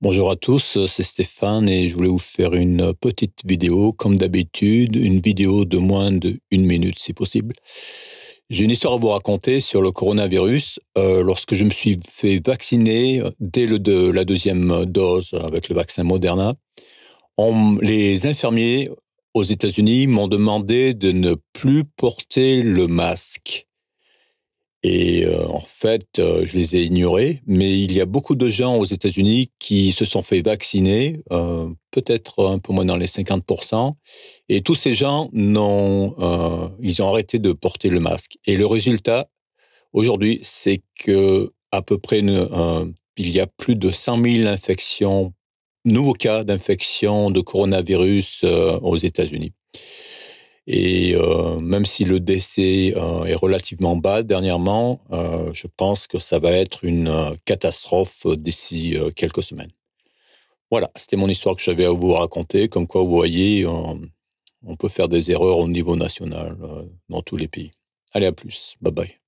Bonjour à tous, euh, c'est Stéphane et je voulais vous faire une euh, petite vidéo, comme d'habitude, une vidéo de moins d'une minute si possible. J'ai une histoire à vous raconter sur le coronavirus. Euh, lorsque je me suis fait vacciner dès le de, la deuxième dose avec le vaccin Moderna, les infirmiers aux États-Unis m'ont demandé de ne plus porter le masque. Et euh, en fait, euh, je les ai ignorés, mais il y a beaucoup de gens aux États-Unis qui se sont fait vacciner, euh, peut-être un peu moins dans les 50%, et tous ces gens n'ont, ils ont arrêté de porter le masque. Et le résultat aujourd'hui, c'est que à peu près, il y a plus de 100 000 infections, nouveaux cas d'infection de coronavirus aux États-Unis. Et euh, même si le décès euh, est relativement bas dernièrement, euh, je pense que ça va être une catastrophe d'ici quelques semaines. Voilà, c'était mon histoire que j'avais à vous raconter. Comme quoi, vous voyez, on peut faire des erreurs au niveau national dans tous les pays. Allez, à plus. Bye bye.